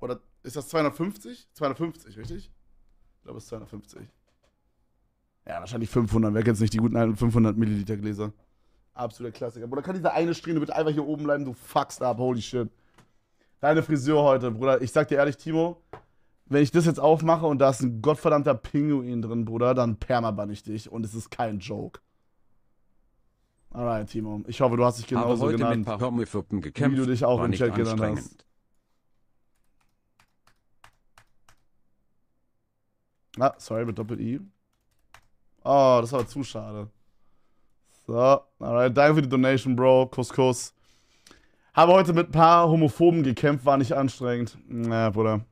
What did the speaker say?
Oder ist das 250? 250, richtig? Ich glaube, es ist 250. Ja, wahrscheinlich 500. Wer kennt nicht die guten 500 Milliliter Gläser? Absoluter Klassiker. Bruder, kann dieser eine Strähne bitte einfach hier oben bleiben? Du fuckst ab, holy shit. Deine Friseur heute, Bruder. Ich sag dir ehrlich, Timo, wenn ich das jetzt aufmache und da ist ein gottverdammter Pinguin drin, Bruder, dann permabann ich dich und es ist kein Joke. Alright, Timo. Ich hoffe, du hast dich genauso genannt, Ich habe mit ein Paromifluppen gekämpft, wie du dich auch im Chat genannt hast. Ah, sorry, mit Doppel-I. Oh, das war zu schade. So, alright, danke für die Donation, Bro. Kuss, Kuss. Habe heute mit ein paar Homophoben gekämpft, war nicht anstrengend. Na, naja, Bruder.